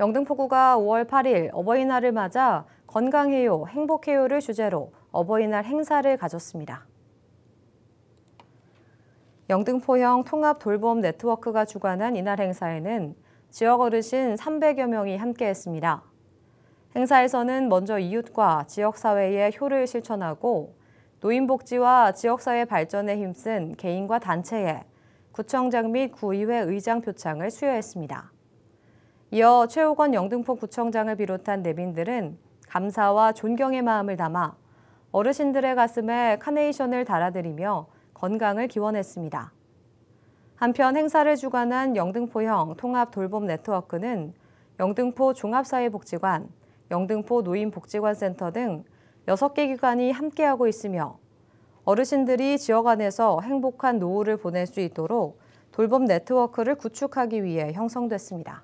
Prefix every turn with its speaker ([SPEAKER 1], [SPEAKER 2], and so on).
[SPEAKER 1] 영등포구가 5월 8일 어버이날을 맞아 건강해요, 행복해요를 주제로 어버이날 행사를 가졌습니다. 영등포형 통합돌봄 네트워크가 주관한 이날 행사에는 지역 어르신 300여 명이 함께했습니다. 행사에서는 먼저 이웃과 지역사회의 효를 실천하고 노인복지와 지역사회 발전에 힘쓴 개인과 단체에 구청장 및 구의회 의장 표창을 수여했습니다. 이어 최호건 영등포 구청장을 비롯한 내빈들은 감사와 존경의 마음을 담아 어르신들의 가슴에 카네이션을 달아드리며 건강을 기원했습니다. 한편 행사를 주관한 영등포형 통합 돌봄 네트워크는 영등포 종합사회복지관, 영등포 노인복지관센터 등 6개 기관이 함께하고 있으며 어르신들이 지역 안에서 행복한 노후를 보낼 수 있도록 돌봄 네트워크를 구축하기 위해 형성됐습니다.